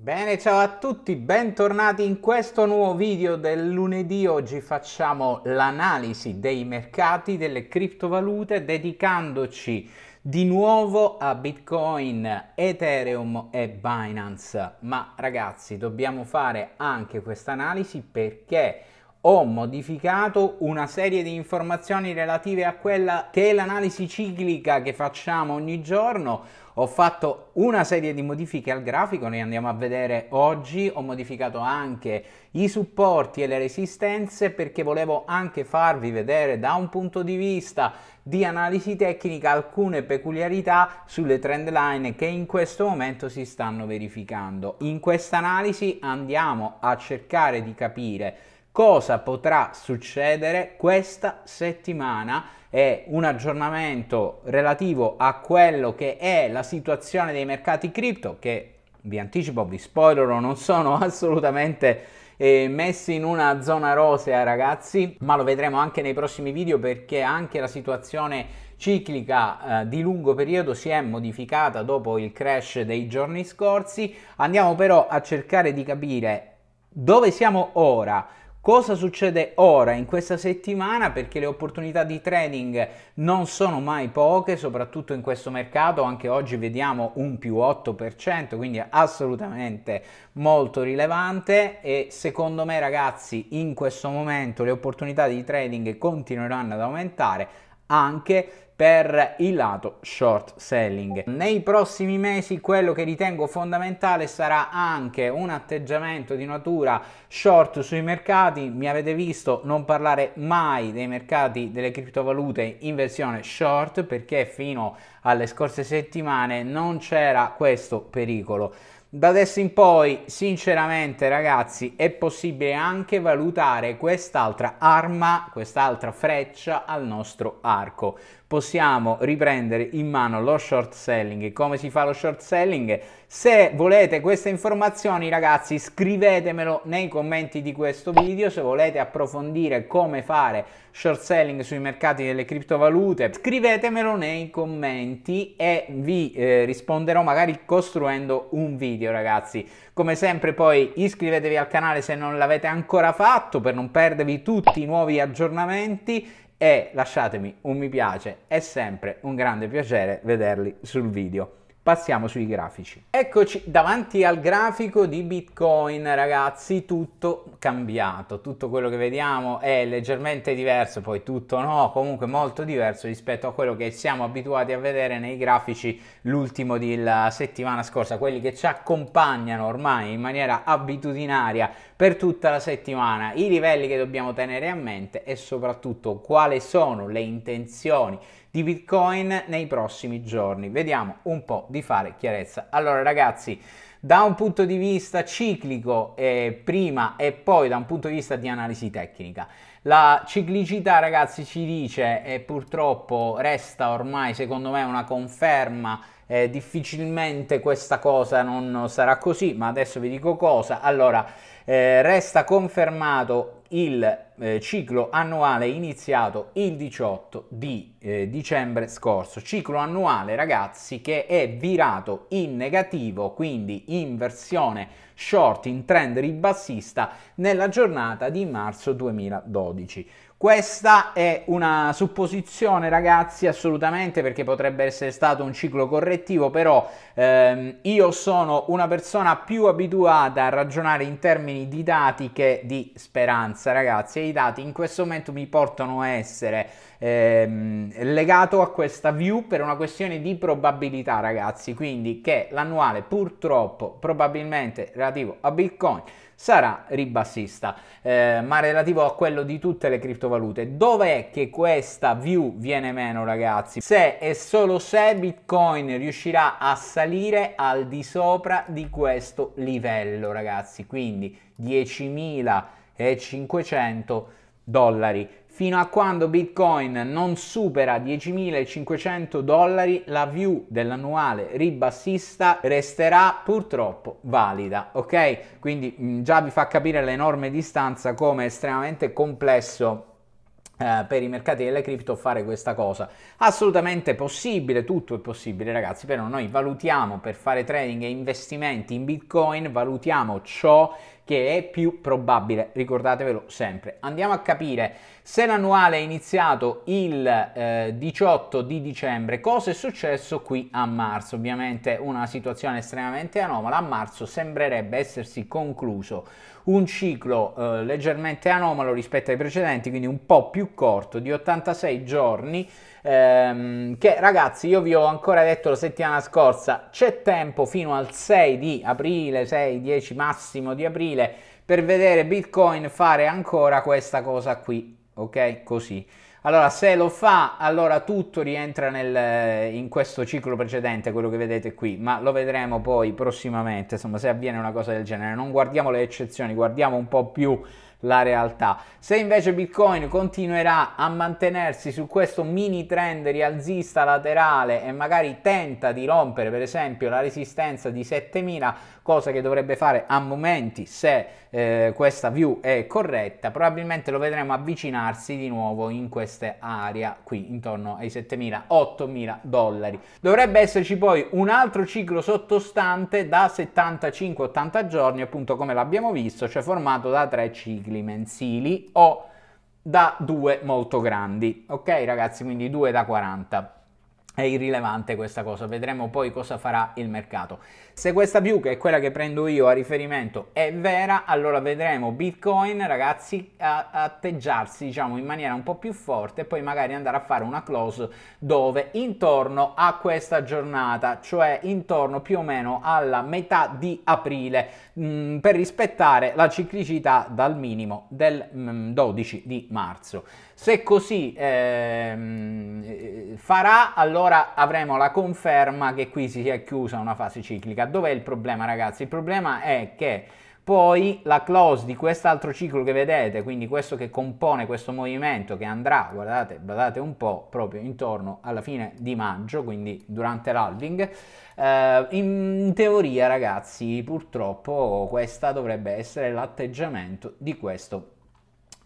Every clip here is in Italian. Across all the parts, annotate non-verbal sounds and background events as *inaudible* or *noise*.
Bene, ciao a tutti, bentornati in questo nuovo video del lunedì. Oggi facciamo l'analisi dei mercati delle criptovalute dedicandoci di nuovo a Bitcoin, Ethereum e Binance. Ma ragazzi, dobbiamo fare anche questa analisi perché ho modificato una serie di informazioni relative a quella che è l'analisi ciclica che facciamo ogni giorno. Ho fatto una serie di modifiche al grafico, ne andiamo a vedere oggi. Ho modificato anche i supporti e le resistenze perché volevo anche farvi vedere da un punto di vista di analisi tecnica alcune peculiarità sulle trend line che in questo momento si stanno verificando. In questa analisi andiamo a cercare di capire cosa potrà succedere questa settimana e un aggiornamento relativo a quello che è la situazione dei mercati cripto che vi anticipo, vi spoilerò, non sono *laughs* assolutamente eh, messi in una zona rosea ragazzi, ma lo vedremo anche nei prossimi video perché anche la situazione ciclica eh, di lungo periodo si è modificata dopo il crash dei giorni scorsi. Andiamo però a cercare di capire dove siamo ora Cosa succede ora in questa settimana? Perché le opportunità di trading non sono mai poche, soprattutto in questo mercato, anche oggi vediamo un più 8%, quindi assolutamente molto rilevante e secondo me ragazzi in questo momento le opportunità di trading continueranno ad aumentare anche per il lato short selling. Nei prossimi mesi quello che ritengo fondamentale sarà anche un atteggiamento di natura short sui mercati. Mi avete visto non parlare mai dei mercati delle criptovalute in versione short perché fino alle scorse settimane non c'era questo pericolo. Da adesso in poi, sinceramente ragazzi, è possibile anche valutare quest'altra arma, quest'altra freccia al nostro arco possiamo riprendere in mano lo short selling. Come si fa lo short selling? Se volete queste informazioni ragazzi scrivetemelo nei commenti di questo video, se volete approfondire come fare short selling sui mercati delle criptovalute, scrivetemelo nei commenti e vi eh, risponderò magari costruendo un video ragazzi. Come sempre poi iscrivetevi al canale se non l'avete ancora fatto per non perdervi tutti i nuovi aggiornamenti e lasciatemi un mi piace, è sempre un grande piacere vederli sul video. Passiamo sui grafici. Eccoci davanti al grafico di Bitcoin, ragazzi, tutto cambiato, tutto quello che vediamo è leggermente diverso, poi tutto no, comunque molto diverso rispetto a quello che siamo abituati a vedere nei grafici l'ultimo della settimana scorsa, quelli che ci accompagnano ormai in maniera abitudinaria per tutta la settimana, i livelli che dobbiamo tenere a mente e soprattutto quali sono le intenzioni di Bitcoin nei prossimi giorni. Vediamo un po' di fare chiarezza. Allora ragazzi, da un punto di vista ciclico eh, prima e poi da un punto di vista di analisi tecnica. La ciclicità ragazzi ci dice e purtroppo resta ormai secondo me una conferma eh, difficilmente questa cosa non sarà così, ma adesso vi dico cosa. Allora, eh, resta confermato il eh, ciclo annuale iniziato il 18 di eh, dicembre scorso. Ciclo annuale, ragazzi, che è virato in negativo, quindi in versione short, in trend ribassista, nella giornata di marzo 2012. Questa è una supposizione ragazzi assolutamente perché potrebbe essere stato un ciclo correttivo però ehm, io sono una persona più abituata a ragionare in termini di dati che di speranza ragazzi e i dati in questo momento mi portano a essere ehm, legato a questa view per una questione di probabilità ragazzi quindi che l'annuale purtroppo probabilmente relativo a Bitcoin sarà ribassista, eh, ma relativo a quello di tutte le criptovalute. Dov'è che questa view viene meno, ragazzi? Se e solo se Bitcoin riuscirà a salire al di sopra di questo livello, ragazzi, quindi 10.500 dollari. Fino a quando Bitcoin non supera 10.500 dollari, la view dell'annuale ribassista resterà purtroppo valida, ok? Quindi mh, già vi fa capire l'enorme distanza come è estremamente complesso eh, per i mercati delle cripto fare questa cosa. Assolutamente possibile, tutto è possibile ragazzi, però noi valutiamo per fare trading e investimenti in Bitcoin, valutiamo ciò che è più probabile, ricordatevelo sempre. Andiamo a capire se l'annuale è iniziato il eh, 18 di dicembre, cosa è successo qui a marzo? Ovviamente una situazione estremamente anomala, a marzo sembrerebbe essersi concluso un ciclo eh, leggermente anomalo rispetto ai precedenti, quindi un po' più corto, di 86 giorni, ehm, che ragazzi io vi ho ancora detto la settimana scorsa, c'è tempo fino al 6 di aprile, 6-10 massimo di aprile, per vedere Bitcoin fare ancora questa cosa qui, ok? Così. Allora, se lo fa, allora tutto rientra nel, in questo ciclo precedente, quello che vedete qui, ma lo vedremo poi prossimamente, insomma, se avviene una cosa del genere. Non guardiamo le eccezioni, guardiamo un po' più la realtà. Se invece Bitcoin continuerà a mantenersi su questo mini trend rialzista laterale e magari tenta di rompere per esempio la resistenza di 7000, cosa che dovrebbe fare a momenti se eh, questa view è corretta, probabilmente lo vedremo avvicinarsi di nuovo in questa area qui intorno ai 7000-8000 dollari. Dovrebbe esserci poi un altro ciclo sottostante da 75-80 giorni, appunto come l'abbiamo visto, cioè formato da tre cicli cicli mensili o da due molto grandi. Ok ragazzi, quindi due da 40 è irrilevante questa cosa, vedremo poi cosa farà il mercato. Se questa view, che è quella che prendo io a riferimento, è vera, allora vedremo Bitcoin, ragazzi, a, atteggiarsi diciamo in maniera un po' più forte e poi magari andare a fare una close dove intorno a questa giornata, cioè intorno più o meno alla metà di aprile, mh, mm, per rispettare la ciclicità dal minimo del mh, mm, 12 di marzo. Se così eh, farà, allora avremo la conferma che qui si sia chiusa una fase ciclica. Dov'è il problema, ragazzi? Il problema è che poi la close di quest'altro ciclo che vedete, quindi questo che compone questo movimento che andrà, guardate, guardate un po', proprio intorno alla fine di maggio, quindi durante l'halving, eh, in teoria ragazzi purtroppo questa dovrebbe essere l'atteggiamento di questo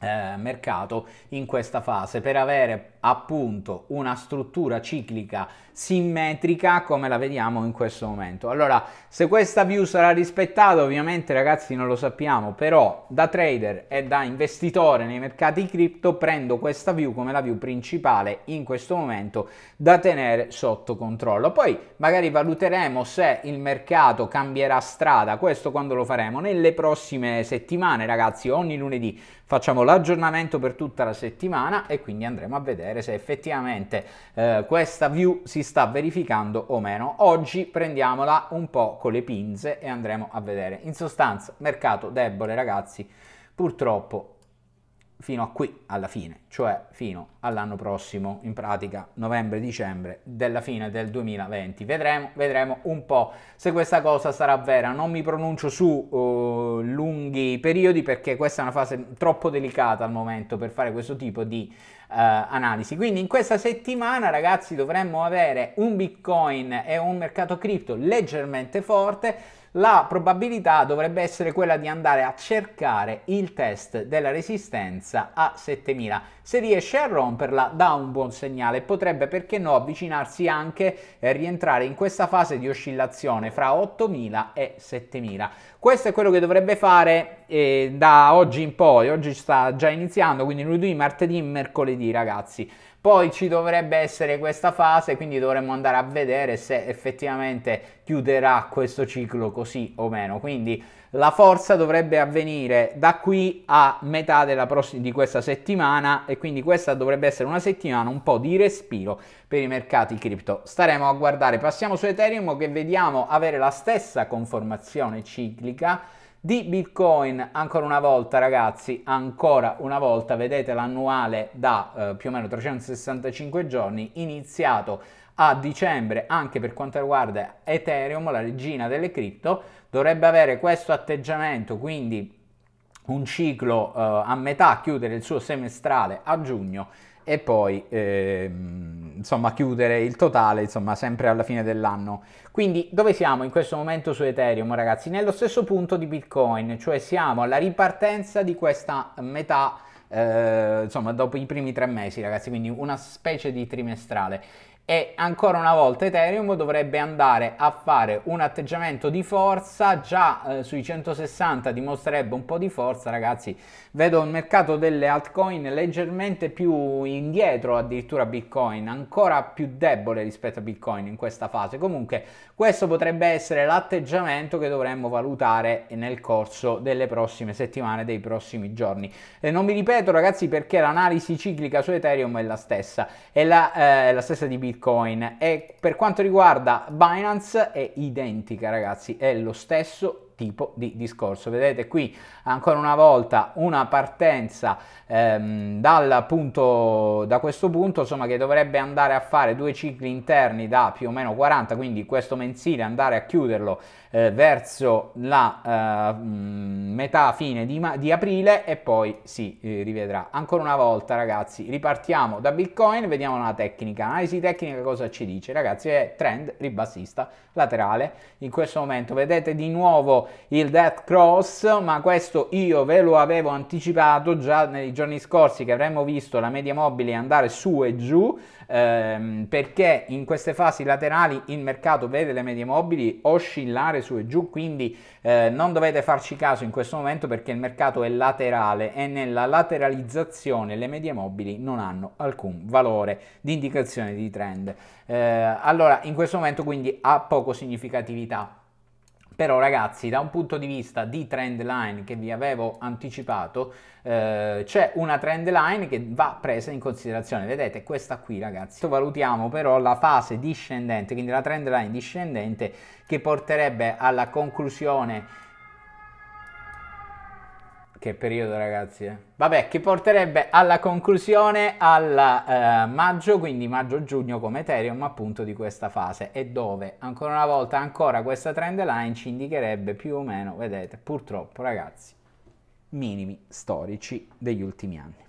eh, mercato in questa fase per avere appunto una struttura ciclica simmetrica come la vediamo in questo momento. Allora, se questa view sarà rispettata, ovviamente ragazzi non lo sappiamo, però da trader e da investitore nei mercati cripto prendo questa view come la view principale in questo momento da tenere sotto controllo. Poi magari valuteremo se il mercato cambierà strada, questo quando lo faremo nelle prossime settimane, ragazzi, ogni lunedì facciamo l'aggiornamento per tutta la settimana e quindi andremo a vedere vedere se effettivamente eh, questa view si sta verificando o meno. Oggi prendiamola un po' con le pinze e andremo a vedere. In sostanza, mercato debole ragazzi, purtroppo fino a qui alla fine, cioè fino all'anno prossimo, in pratica novembre-dicembre della fine del 2020. Vedremo, vedremo un po' se questa cosa sarà vera. Non mi pronuncio su uh, lunghi periodi perché questa è una fase troppo delicata al momento per fare questo tipo di eh, analisi. Quindi in questa settimana ragazzi dovremmo avere un Bitcoin e un mercato cripto leggermente forte la probabilità dovrebbe essere quella di andare a cercare il test della resistenza a 7000. Se riesce a romperla dà un buon segnale, potrebbe perché no avvicinarsi anche e rientrare in questa fase di oscillazione fra 8000 e 7000. Questo è quello che dovrebbe fare eh, da oggi in poi, oggi sta già iniziando, quindi lunedì, martedì, mercoledì ragazzi. Poi ci dovrebbe essere questa fase, quindi dovremmo andare a vedere se effettivamente chiuderà questo ciclo così o meno. Quindi la forza dovrebbe avvenire da qui a metà pross- di questa settimana e quindi questa dovrebbe essere una settimana un po' di respiro per i mercati cripto. Staremo a guardare. Passiamo su Ethereum che vediamo avere la stessa conformazione ciclica di Bitcoin ancora una volta ragazzi, ancora una volta vedete l'annuale da eh, più o meno 365 giorni iniziato a dicembre anche per quanto riguarda Ethereum, la regina delle cripto, dovrebbe avere questo atteggiamento, quindi un ciclo eh, a metà, chiudere il suo semestrale a giugno e poi eh, insomma chiudere il totale insomma sempre alla fine dell'anno quindi dove siamo in questo momento su ethereum ragazzi nello stesso punto di bitcoin cioè siamo alla ripartenza di questa metà eh, insomma dopo i primi tre mesi ragazzi quindi una specie di trimestrale e ancora una volta Ethereum dovrebbe andare a fare un atteggiamento di forza, già eh, sui 160 dimostrerebbe un po' di forza ragazzi, vedo il mercato delle altcoin leggermente più indietro addirittura Bitcoin, ancora più debole rispetto a Bitcoin in questa fase, comunque questo potrebbe essere l'atteggiamento che dovremmo valutare nel corso delle prossime settimane, dei prossimi giorni. E non mi ripeto ragazzi perché l'analisi ciclica su Ethereum è la stessa, è la, eh, è la stessa di Bitcoin Bitcoin e per quanto riguarda Binance è identica ragazzi, è lo stesso tipo di discorso. Vedete qui ancora una volta una partenza ehm, dal punto, da questo punto insomma, che dovrebbe andare a fare due cicli interni da più o meno 40, quindi questo mensile andare a chiuderlo eh, verso la eh, metà fine di, di, aprile e poi si eh, rivedrà. Ancora una volta ragazzi ripartiamo da Bitcoin, vediamo la tecnica, analisi tecnica cosa ci dice ragazzi è trend ribassista laterale in questo momento vedete di nuovo il Death Cross, ma questo io ve lo avevo anticipato già nei giorni scorsi che avremmo visto la media mobile andare su e giù, ehm, perché in queste fasi laterali il mercato vede le medie mobili oscillare su e giù, quindi eh, non dovete farci caso in questo momento perché il mercato è laterale e nella lateralizzazione le medie mobili non hanno alcun valore di indicazione di trend. Eh, allora, in questo momento quindi ha poco significatività. Però ragazzi, da un punto di vista di trend line che vi avevo anticipato, eh, c'è una trend line che va presa in considerazione. Vedete, questa qui ragazzi. Valutiamo però la fase discendente, quindi la trend line discendente che porterebbe alla conclusione che periodo ragazzi. Eh? Vabbè, che porterebbe alla conclusione al eh, maggio, quindi maggio-giugno come Ethereum appunto di questa fase e dove ancora una volta ancora questa trend line ci indicherebbe più o meno, vedete, purtroppo ragazzi, minimi storici degli ultimi anni.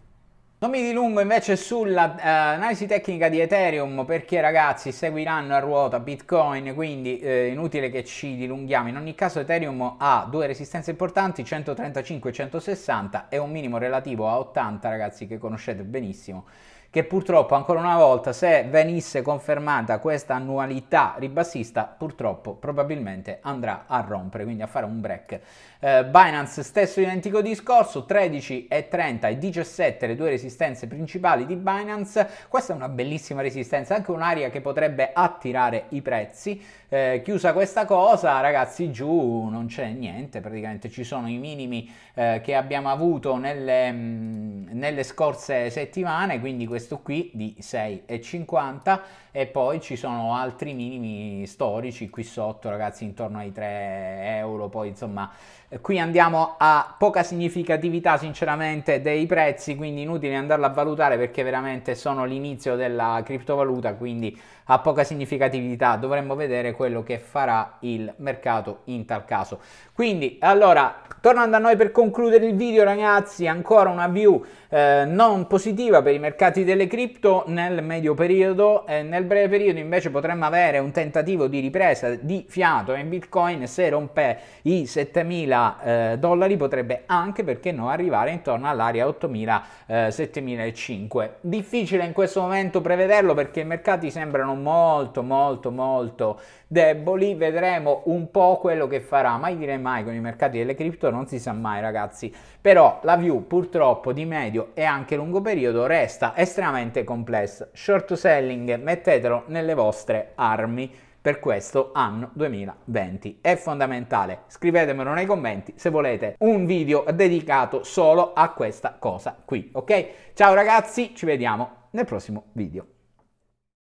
Non mi dilungo invece sull'analisi eh, tecnica di Ethereum perché ragazzi seguiranno a ruota Bitcoin, quindi eh, inutile che ci dilunghiamo. In ogni caso Ethereum ha due resistenze importanti, 135 e 160 e un minimo relativo a 80 ragazzi che conoscete benissimo che purtroppo ancora una volta se venisse confermata questa annualità ribassista purtroppo probabilmente andrà a rompere, quindi a fare un break. Eh, Binance stesso identico discorso, 13 e 30 e 17 le due resistenze principali di Binance, questa è una bellissima resistenza, anche un'area che potrebbe attirare i prezzi, eh, chiusa questa cosa ragazzi giù non c'è niente, praticamente ci sono i minimi eh, che abbiamo avuto nelle, mh, mm, nelle scorse settimane, quindi questo qui di 6,50 e poi ci sono altri minimi storici qui sotto ragazzi intorno ai 3 euro, poi insomma eh, qui andiamo a poca significatività sinceramente dei prezzi, quindi inutile andarla a valutare perché veramente sono l'inizio della criptovaluta, quindi a poca significatività dovremmo vedere quello che farà il mercato in tal caso. Quindi, allora, tornando a noi per concludere il video, ragazzi, ancora una view eh, non positiva per i mercati delle cripto nel medio periodo, eh, nel breve periodo invece potremmo avere un tentativo di ripresa di fiato in Bitcoin se rompe i 7000 eh, dollari potrebbe anche perché no arrivare intorno all'area 8000 7500 eh, Difficile in questo momento prevederlo perché i mercati sembrano molto molto molto deboli, vedremo un po' quello che farà, mai dire mai con i mercati delle cripto non si sa mai ragazzi, però la view purtroppo di medio e anche lungo periodo resta estremamente complessa, short selling mettetelo nelle vostre armi per questo anno 2020. È fondamentale, scrivetemelo nei commenti se volete un video dedicato solo a questa cosa qui, ok? Ciao ragazzi, ci vediamo nel prossimo video.